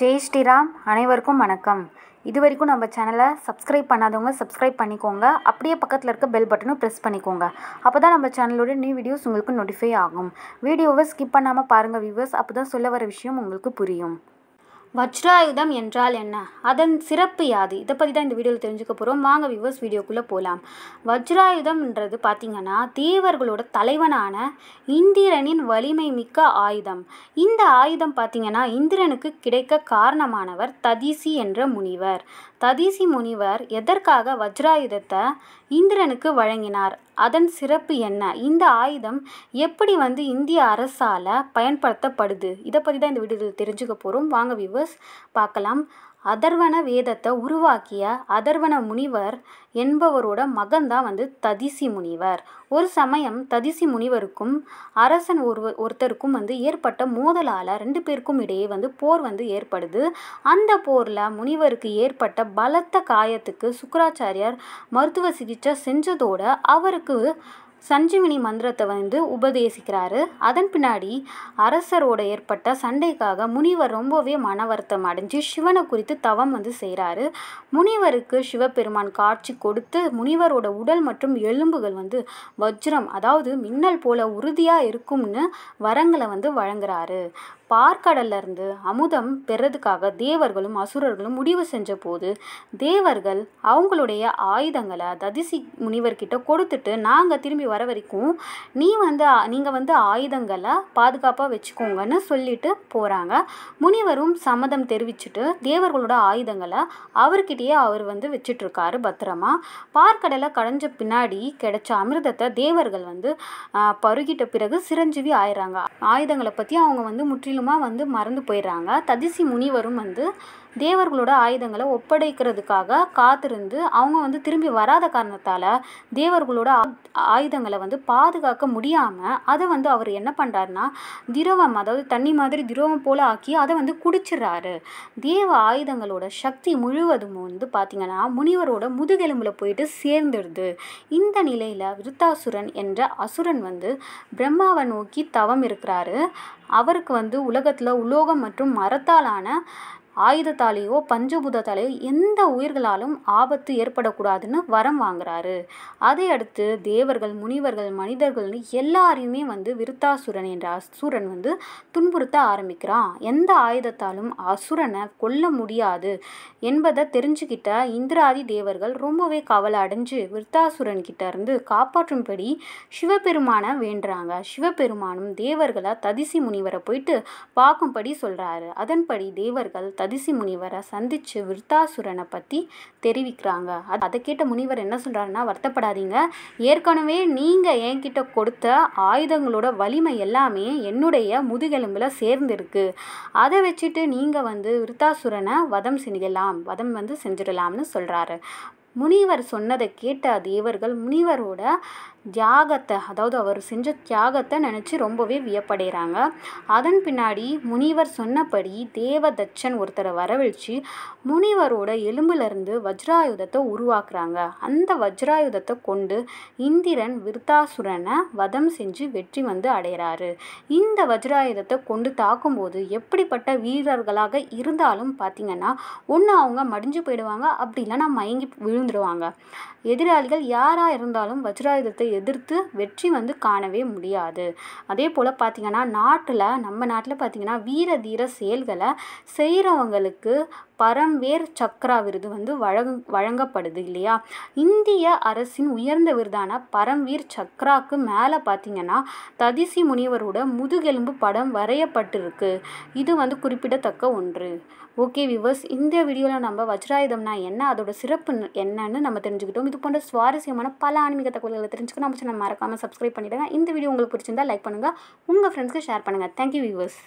ஜெய் ஸ்ரீராம் அனைவருக்கும் வணக்கம் இது வரைக்கும் நம்ம சேனலை சப்ஸ்கிரைப் பண்ணாதவங்க சப்ஸ்கிரைப் பண்ணிக்கோங்க அப்படியே பக்கத்தில் இருக்க பெல் பட்டனும் ப்ரெஸ் பண்ணிக்கோங்க அப்போ தான் நம்ம சேனலோட நியூ வீடியோஸ் உங்களுக்கு நோட்டிஃபை ஆகும் வீடியோவை ஸ்கிப் பண்ணாமல் பாருங்கள் வியூவர்ஸ் அப்போ தான் சொல்ல வர விஷயம் உங்களுக்கு புரியும் வஜ்ராயுதம் என்றால் என்ன அதன் சிறப்பு யாது இதை பற்றி தான் இந்த வீடியோவில் தெரிஞ்சுக்க போகிறோம் வாங்க விவர்ஸ் வீடியோக்குள்ளே போகலாம் வஜ்ராயுதம்ன்றது பார்த்திங்கன்னா தேவர்களோட தலைவனான இந்திரனின் வலிமை மிக்க ஆயுதம் இந்த ஆயுதம் பார்த்திங்கன்னா இந்திரனுக்கு கிடைக்க காரணமானவர் ததிசி என்ற முனிவர் ததீசி முனிவர் எதற்காக வஜ்ராயுதத்தை இந்திரனுக்கு வழங்கினார் அதன் சிறப்பு என்ன இந்த ஆயுதம் எப்படி வந்து இந்திய அரசால் பயன்படுத்தப்படுது இதை பற்றி தான் இந்த வீடியோவில் தெரிஞ்சுக்க போகிறோம் வாங்க வியூவர்ஸ் பார்க்கலாம் அதர்வண வேதத்தை உருவாக்கிய அதர்வண முனிவர் என்பவரோட மகன்தான் வந்து ததிசி முனிவர் ஒரு சமயம் ததிசி முனிவருக்கும் அரசன் ஒரு ஒருத்தருக்கும் வந்து ஏற்பட்ட மோதலால் ரெண்டு பேருக்கும் இடையே வந்து போர் வந்து ஏற்படுது அந்த போரில் முனிவருக்கு ஏற்பட்ட பலத்த காயத்துக்கு சுக்கராச்சாரியார் மருத்துவ சிகிச்சை செஞ்சதோடு அவருக்கு சஞ்சீவினி மந்திரத்தை வந்து உபதேசிக்கிறாரு அதன் பின்னாடி அரசரோட ஏற்பட்ட சண்டைக்காக முனிவர் ரொம்பவே மன வருத்தம் அடைஞ்சு சிவனை குறித்து தவம் வந்து செய்கிறாரு முனிவருக்கு சிவபெருமான் காட்சி கொடுத்து முனிவரோட உடல் மற்றும் எலும்புகள் வந்து வஜ்ரம் அதாவது மின்னல் போல உறுதியாக இருக்கும்னு வரங்களை வந்து வழங்குறாரு பார்க்கடல்லிருந்து அமுதம் பெறதுக்காக தேவர்களும் அசுரர்களும் முடிவு செஞ்ச போது தேவர்கள் அவங்களுடைய ஆயுதங்களை ததிசி முனிவர்கிட்ட கொடுத்துட்டு நாங்கள் திரும்பி வர வரைக்கும் நீ வந்து நீங்கள் வந்து ஆயுதங்களை பாதுகாப்பாக வச்சுக்கோங்கன்னு சொல்லிட்டு போகிறாங்க முனிவரும் சம்மதம் தெரிவிச்சுட்டு தேவர்களோட ஆயுதங்களை அவர்கிட்டயே அவர் வந்து வச்சிட்ருக்காரு பத்திரமா பார்க்கடலை கடைஞ்ச பின்னாடி கிடைச்ச அமிர்தத்தை தேவர்கள் வந்து பருகிட்ட பிறகு சிரஞ்சீவி ஆயிடுறாங்க ஆயுதங்களை பற்றி அவங்க வந்து முற்றிலுமாக வந்து மறந்து போயிடுறாங்க ததிசி முனிவரும் வந்து தேவர்களோட ஆயுதங்களை ஒப்படைக்கிறதுக்காக காத்திருந்து அவங்க வந்து திரும்பி வராத காரணத்தால் தேவர்களோட ஆயுதங்களை வந்து பாதுகாக்க முடியாமல் அதை வந்து அவர் என்ன பண்ணுறாருன்னா திரவம் அதாவது தண்ணி மாதிரி திரவம் போல் ஆக்கி அதை வந்து குடிச்சிடுறாரு தேவ ஆயுதங்களோட சக்தி முழுவதும் வந்து பார்த்திங்கன்னா முனிவரோட முதுகெலும்பில் போயிட்டு சேர்ந்துடுது இந்த நிலையில் விருத்தாசுரன் என்ற அசுரன் வந்து பிரம்மாவை நோக்கி தவம் இருக்கிறாரு அவருக்கு வந்து உலகத்தில் உலோகம் மற்றும் மரத்தாலான ஆயுதத்தாலேயோ பஞ்சபூதத்தாலேயோ எந்த உயிர்களாலும் ஆபத்து ஏற்படக்கூடாதுன்னு வரம் வாங்குறாரு அதை அடுத்து தேவர்கள் முனிவர்கள் மனிதர்கள்னு எல்லாரையுமே வந்து விருத்தாசுரன் என்ற அசுரன் வந்து துன்புறுத்த ஆரம்பிக்கிறான் எந்த ஆயுதத்தாலும் அசுரனை கொல்ல முடியாது என்பதை தெரிஞ்சுக்கிட்ட இந்திராதி தேவர்கள் ரொம்பவே கவலை அடைஞ்சு விருத்தாசுரன் கிட்ட இருந்து காப்பாற்றும்படி சிவபெருமானை வேண்டுறாங்க சிவபெருமானும் தேவர்களை ததிசி முனிவரை போயிட்டு பார்க்கும்படி சொல்றாரு அதன்படி தேவர்கள் ததிசி முனிவரை சந்தித்து விருத்தாசுரனை பற்றி தெரிவிக்கிறாங்க அது அதை கேட்ட முனிவர் என்ன சொல்கிறாருன்னா வருத்தப்படாதீங்க ஏற்கனவே நீங்கள் என்கிட்ட கொடுத்த ஆயுதங்களோட வலிமை எல்லாமே என்னுடைய முதுகெலும்பில் சேர்ந்துருக்கு அதை வச்சுட்டு நீங்கள் வந்து விருத்தாசுரனை வதம் செஞ்சிடலாம் வதம் வந்து செஞ்சிடலாம்னு சொல்கிறாரு முனிவர் சொன்னதை கேட்ட தேவர்கள் முனிவரோட தியாகத்தை அதாவது அவர் செஞ்ச தியாகத்தை நினச்சி ரொம்பவே வியப்படைகிறாங்க அதன் பின்னாடி முனிவர் சொன்னபடி தேவதச்சன் ஒருத்தரை வரவழைச்சு முனிவரோட எலும்புலேருந்து வஜ்ராயுதத்தை உருவாக்குறாங்க அந்த வஜ்ராயுதத்தை கொண்டு இந்திரன் விருத்தாசுரனை வதம் செஞ்சு வெற்றி வந்து அடைகிறாரு இந்த வஜ்ராயுதத்தை கொண்டு தாக்கும்போது எப்படிப்பட்ட வீரர்களாக இருந்தாலும் பார்த்திங்கன்னா ஒன்று அவங்க மடிஞ்சு போயிடுவாங்க அப்படி இல்லைனா மயங்கி விழு விழுந்துருவாங்க எதிராளிகள் யாராக இருந்தாலும் வஜ்ராயுதத்தை எதிர்த்து வெற்றி வந்து காணவே முடியாது அதே போல் பார்த்திங்கன்னா நாட்டில் நம்ம நாட்டில் பார்த்திங்கன்னா வீர தீர செயல்களை செய்கிறவங்களுக்கு பரம்வேர் சக்ரா விருது வந்து வழங் வழங்கப்படுது இல்லையா இந்திய அரசின் உயர்ந்த விருதான பரம்வீர் சக்ராக்கு மேலே பார்த்தீங்கன்னா ததிசி முனிவரோட முதுகெலும்பு படம் வரையப்பட்டிருக்கு இது வந்து குறிப்பிடத்தக்க ஒன்று ஓகே விவர்ஸ் இந்த வீடியோவில் நம்ம வஜ்ராயுதம்னா என்ன அதோடய சிறப்பு என்ன என்னன்னு நம்ம தெரிஞ்சுக்கிட்டோம் இது போன்ற சுவாரஸ்யமான பல ஆன்மீக தகவல்களை தெரிஞ்சுக்க நம்ம சேனல் மறக்காமல் சப்ஸ்கிரைப் பண்ணிவிடுங்க இந்த வீடியோ உங்களுக்கு பிடிச்சிருந்தா லைக் பண்ணுங்கள் உங்கள் ஃப்ரெண்ட்ஸ்க்கு ஷேர் பண்ணுங்கள் தேங்க்யூ வியூவர்ஸ்